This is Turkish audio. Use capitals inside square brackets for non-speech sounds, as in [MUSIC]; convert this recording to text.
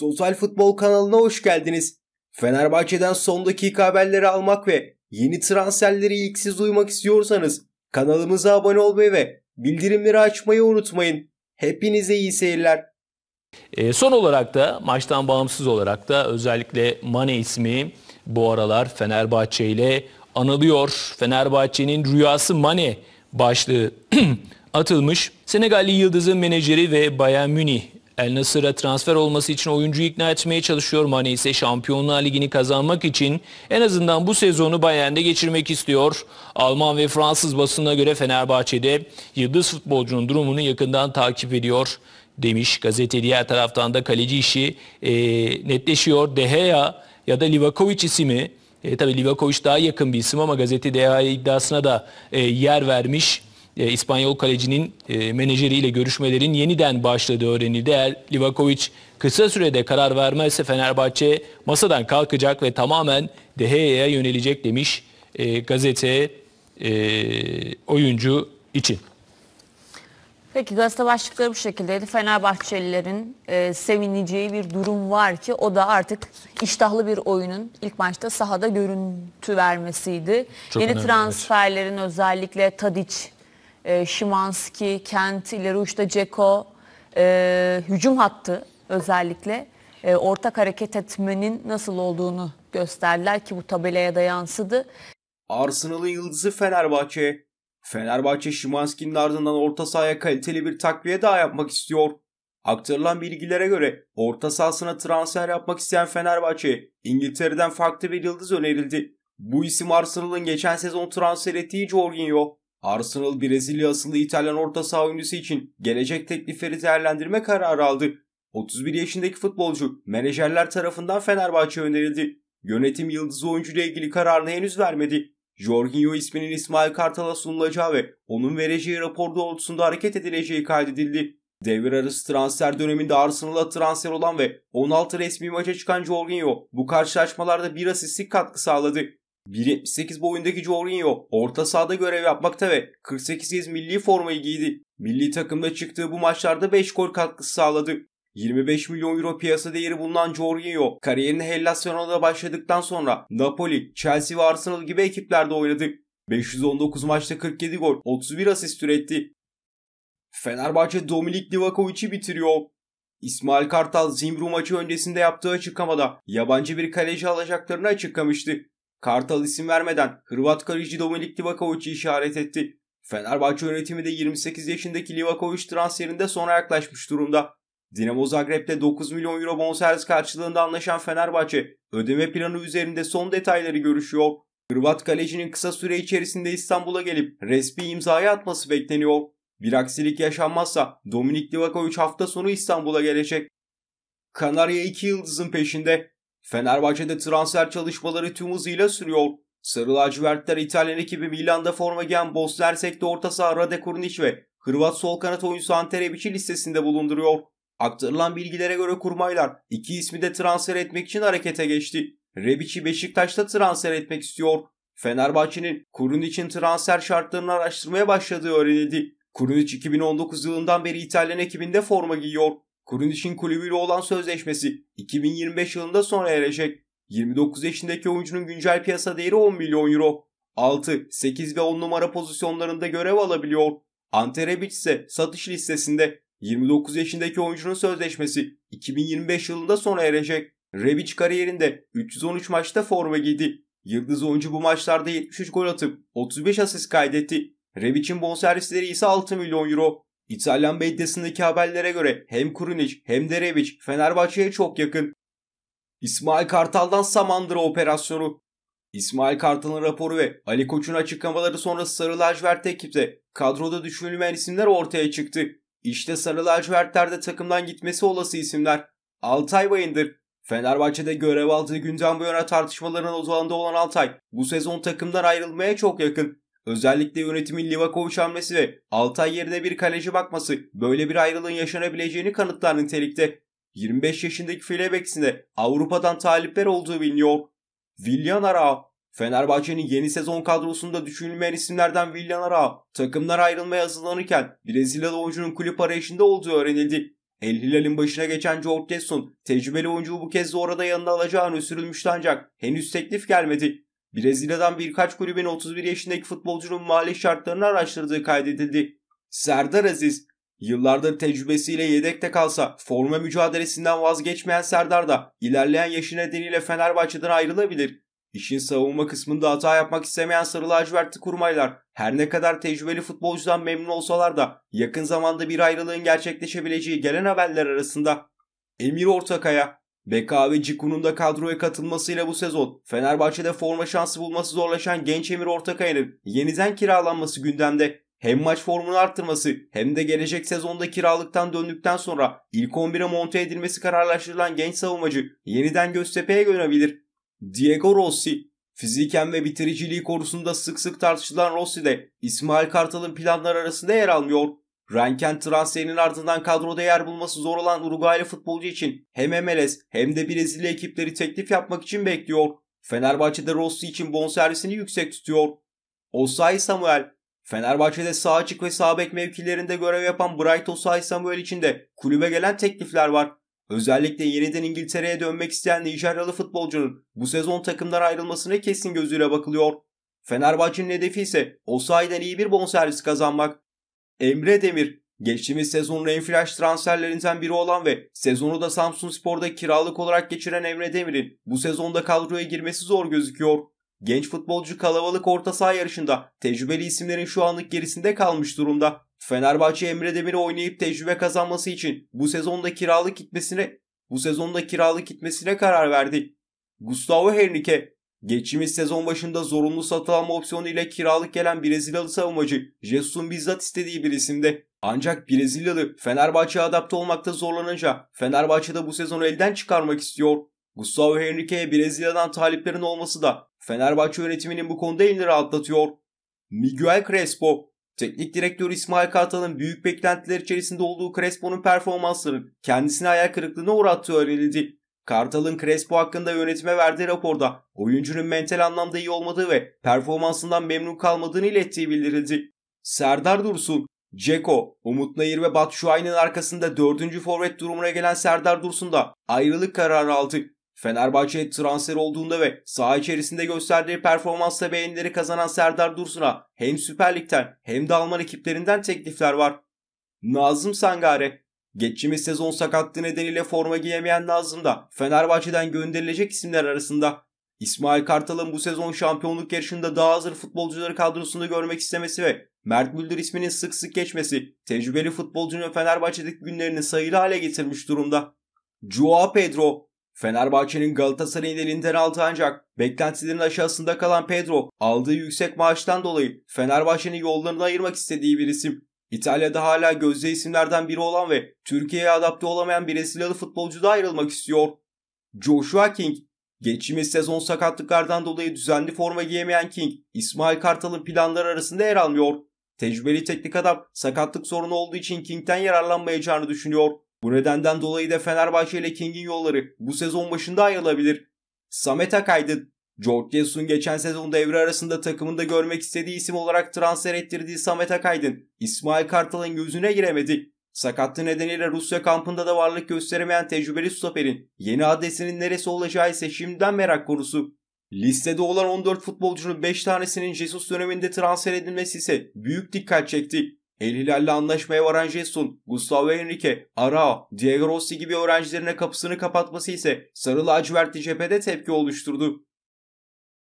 Total Futbol kanalına hoş geldiniz. Fenerbahçe'den son dakika haberleri almak ve yeni transferleri ilk siz duymak istiyorsanız kanalımıza abone olmayı ve bildirimleri açmayı unutmayın. Hepinize iyi seyirler. E, son olarak da maçtan bağımsız olarak da özellikle Mane ismi bu aralar Fenerbahçe ile anılıyor. Fenerbahçe'nin rüyası Mane başlığı [CLEARS THROAT] atılmış. Senegalli Yıldız'ın menajeri ve Bayern Münih El Nasır'a transfer olması için oyuncuyu ikna etmeye çalışıyor. Mane ise Şampiyonlar Ligi'ni kazanmak için en azından bu sezonu Bayern'de geçirmek istiyor. Alman ve Fransız basına göre Fenerbahçe'de yıldız futbolcunun durumunu yakından takip ediyor demiş. Gazete diğer taraftan da kaleci işi e, netleşiyor. Deheya ya da Livakovic ismi e, tabii Livakovic daha yakın bir isim ama gazete DHA iddiasına da e, yer vermiş e, İspanyol kalecinin e, menajeriyle görüşmelerin yeniden başladığı öğrenildi. Eğer Livakovic kısa sürede karar vermezse Fenerbahçe masadan kalkacak ve tamamen Deheya'ya yönelecek demiş e, gazete e, oyuncu için. Peki gazete başlıkları bu şekildeydi. Fenerbahçelilerin e, sevineceği bir durum var ki o da artık iştahlı bir oyunun ilk maçta sahada görüntü vermesiydi. Çok Yeni önemli, transferlerin evet. özellikle Tadic e, Şimanski, Kent, ileri uçta Ceko, e, hücum hattı özellikle e, ortak hareket etmenin nasıl olduğunu gösterdiler ki bu tabelaya da yansıdı. Arsenal'ın yıldızı Fenerbahçe. Fenerbahçe Şimanski'nin ardından orta sahaya kaliteli bir takviye daha yapmak istiyor. Aktarılan bilgilere göre orta sahasına transfer yapmak isteyen Fenerbahçe, İngiltere'den farklı bir yıldız önerildi. Bu isim Arsenal'ın geçen sezon transfer ettiği Jorginho. Arsenal Brezilya asıllı İtalyan orta saha oyuncusu için gelecek teklifleri değerlendirme kararı aldı. 31 yaşındaki futbolcu menajerler tarafından Fenerbahçe önerildi. Yönetim yıldız oyuncuyla ilgili kararını henüz vermedi. Jorginho isminin İsmail Kartal'a sunulacağı ve onun vereceği rapor doğrultusunda hareket edileceği kaydedildi. Devir arası transfer döneminde Arsenal'a transfer olan ve 16 resmi maça çıkan Jorginho bu karşılaşmalarda bir asistlik katkı sağladı. 1.78 boyundaki Jorginho orta sahada görev yapmakta ve 48 kez milli formayı giydi. Milli takımda çıktığı bu maçlarda 5 gol katkısı sağladı. 25 milyon euro piyasa değeri bulunan Jorginho kariyerini Hellas Verona'da başladıktan sonra Napoli, Chelsea ve Arsenal gibi ekiplerde oynadı. 519 maçta 47 gol, 31 asist üretti. Fenerbahçe Dominik Livakovic'i bitiriyor. İsmail Kartal Zimbru maçı öncesinde yaptığı açıklamada yabancı bir kaleci alacaklarını açıklamıştı. Kartal isim vermeden Hırvat kaleci Dominik Livakovic'i işaret etti. Fenerbahçe yönetimi de 28 yaşındaki Livakovic transferinde sona yaklaşmış durumda. Dinamo Zagreb'de 9 milyon euro bonservis karşılığında anlaşan Fenerbahçe ödeme planı üzerinde son detayları görüşüyor. Hırvat kalecinin kısa süre içerisinde İstanbul'a gelip resmi imzaya atması bekleniyor. Bir aksilik yaşanmazsa Dominik Livakovic hafta sonu İstanbul'a gelecek. Kanarya 2 yıldızın peşinde Fenerbahçe'de transfer çalışmaları tüm hızıyla sürüyor. Sarı lacivertler İtalyan ekibi Milan'da forma giyen de orta saha Rade Kurniç ve Hırvat sol kanat oyuncusu Ante Rebic'i listesinde bulunduruyor. Aktarılan bilgilere göre kurmaylar iki ismi de transfer etmek için harekete geçti. Rebic'i Beşiktaş'ta transfer etmek istiyor. Fenerbahçe'nin Kurun için transfer şartlarını araştırmaya başladığı öğrenildi. Kurunic 2019 yılından beri İtalyan ekibinde forma giyiyor. Kuruniş'in kulübüyle olan sözleşmesi 2025 yılında sona erecek. 29 yaşındaki oyuncunun güncel piyasa değeri 10 milyon euro. 6, 8 ve 10 numara pozisyonlarında görev alabiliyor. Anterebic ise satış listesinde 29 yaşındaki oyuncunun sözleşmesi 2025 yılında sona erecek. Rebic kariyerinde 313 maçta forma giydi. Yıldız oyuncu bu maçlarda 73 gol atıp 35 asist kaydetti. Rebic'in bonservisleri ise 6 milyon euro. İtalyan medyasındaki haberlere göre hem Kurunic hem de Rebic Fenerbahçe'ye çok yakın. İsmail Kartal'dan Samandıra operasyonu. İsmail Kartal'ın raporu ve Ali Koç'un açıklamaları sonrası Sarı Lacivert ekipte kadroda düşünülmeyen isimler ortaya çıktı. İşte Sarı Lacivertler'de takımdan gitmesi olası isimler. Altay Bayındır. Fenerbahçe'de görev aldığı günden bu yana tartışmaların odağında olan Altay bu sezon takımdan ayrılmaya çok yakın. Özellikle yönetimin Livakovic hamlesi ve ay yerine bir kaleci bakması böyle bir ayrılığın yaşanabileceğini kanıtlar nitelikte. 25 yaşındaki Filebex'in de Avrupa'dan talipler olduğu biliniyor. Villan Ara Fenerbahçe'nin yeni sezon kadrosunda düşünülmeyen isimlerden Villan Ara takımlar ayrılmaya hazırlanırken Brezilyalı oyuncunun kulüp arayışında olduğu öğrenildi. El Hilal'in başına geçen George Desson tecrübeli oyuncuyu bu kez de orada yanına alacağını sürülmüştü ancak henüz teklif gelmedi. Brezilya'dan birkaç kulübün 31 yaşındaki futbolcunun mali şartlarını araştırdığı kaydedildi. Serdar Aziz, yıllardır tecrübesiyle yedekte kalsa forma mücadelesinden vazgeçmeyen Serdar da ilerleyen yaşı nedeniyle Fenerbahçe'den ayrılabilir. İşin savunma kısmında hata yapmak istemeyen Sarı Lacivertli kurmaylar her ne kadar tecrübeli futbolcudan memnun olsalar da yakın zamanda bir ayrılığın gerçekleşebileceği gelen haberler arasında. Emir Ortakaya Beka ve Cikun'un da kadroya katılmasıyla bu sezon Fenerbahçe'de forma şansı bulması zorlaşan genç Emir Ortakay'ın yeniden kiralanması gündemde. Hem maç formunu arttırması hem de gelecek sezonda kiralıktan döndükten sonra ilk 11'e monte edilmesi kararlaştırılan genç savunmacı yeniden Göztepe'ye dönebilir. Diego Rossi Fiziken ve bitiriciliği konusunda sık sık tartışılan Rossi de İsmail Kartal'ın planlar arasında yer almıyor. Ranken transferinin ardından kadroda yer bulması zor olan Uruguaylı futbolcu için hem MLS hem de Brezilya ekipleri teklif yapmak için bekliyor. Fenerbahçe'de Rossi için bonservisini yüksek tutuyor. Osay Samuel, Fenerbahçe'de sağ açık ve sağ bek mevkilerinde görev yapan Bright Osay Samuel için de kulübe gelen teklifler var. Özellikle yeniden İngiltere'ye dönmek isteyen Nijeryalı futbolcunun bu sezon takımdan ayrılmasına kesin gözüyle bakılıyor. Fenerbahçe'nin hedefi ise Osayi'den iyi bir bonservis kazanmak. Emre Demir Geçtiğimiz sezon en flash transferlerinden biri olan ve sezonu da Samsun Spor'da kiralık olarak geçiren Emre Demir'in bu sezonda kadroya girmesi zor gözüküyor. Genç futbolcu kalabalık orta saha yarışında tecrübeli isimlerin şu anlık gerisinde kalmış durumda. Fenerbahçe Emre Demir'i oynayıp tecrübe kazanması için bu sezonda kiralık gitmesine bu sezonda kiralık gitmesine karar verdi. Gustavo Henrique Geçtiğimiz sezon başında zorunlu satılma opsiyonu ile kiralık gelen Brezilyalı savunmacı Jesus'un bizzat istediği bir isimde. Ancak Brezilyalı Fenerbahçe'ye adapte olmakta zorlanınca de bu sezonu elden çıkarmak istiyor. Gustavo Henrique'ye Brezilya'dan taliplerin olması da Fenerbahçe yönetiminin bu konuda elini rahatlatıyor. Miguel Crespo, teknik direktör İsmail Kartal'ın büyük beklentiler içerisinde olduğu Crespo'nun performansları kendisine hayal kırıklığına uğrattığı öğrenildi. Kartal'ın Crespo hakkında yönetime verdiği raporda oyuncunun mental anlamda iyi olmadığı ve performansından memnun kalmadığını ilettiği bildirildi. Serdar Dursun, Ceko, Umut Nayır ve Batu Şuay'ın arkasında 4. forvet durumuna gelen Serdar Dursun da ayrılık kararı aldı. Fenerbahçe transfer olduğunda ve saha içerisinde gösterdiği performansla beğenileri kazanan Serdar Dursun'a hem Süper Lig'den hem de Alman ekiplerinden teklifler var. Nazım Sangare, Geçtiğimiz sezon sakatlığı nedeniyle forma giyemeyen Nazım da Fenerbahçe'den gönderilecek isimler arasında. İsmail Kartal'ın bu sezon şampiyonluk yarışında daha hazır futbolcuları kadrosunda görmek istemesi ve Mert Müldür isminin sık sık geçmesi tecrübeli futbolcunun Fenerbahçe'deki günlerini sayılı hale getirmiş durumda. Joao Pedro Fenerbahçe'nin Galatasaray'ın elinden aldı ancak beklentilerin aşağısında kalan Pedro aldığı yüksek maaştan dolayı Fenerbahçe'nin yollarını ayırmak istediği bir isim. İtalya'da hala gözde isimlerden biri olan ve Türkiye'ye adapte olamayan Brezilyalı futbolcu da ayrılmak istiyor. Joshua King, geçtiğimiz sezon sakatlıklardan dolayı düzenli forma giyemeyen King, İsmail Kartal'ın planları arasında yer almıyor. Tecrübeli teknik adam sakatlık sorunu olduğu için King'den yararlanmayacağını düşünüyor. Bu nedenden dolayı da Fenerbahçe ile King'in yolları bu sezon başında ayrılabilir. Samet Akaydın George Jesus'un geçen sezon devre arasında takımında görmek istediği isim olarak transfer ettirdiği Samet Akaydın, İsmail Kartal'ın gözüne giremedi. Sakatlığı nedeniyle Rusya kampında da varlık gösteremeyen tecrübeli stoperin yeni adresinin neresi olacağı ise şimdiden merak konusu. Listede olan 14 futbolcunun 5 tanesinin Jesus döneminde transfer edilmesi ise büyük dikkat çekti. El Hilal'le anlaşmaya varan Jesus'un Gustavo Henrique, Arao, Diego Rossi gibi öğrencilerine kapısını kapatması ise sarı lacivertli cephede tepki oluşturdu.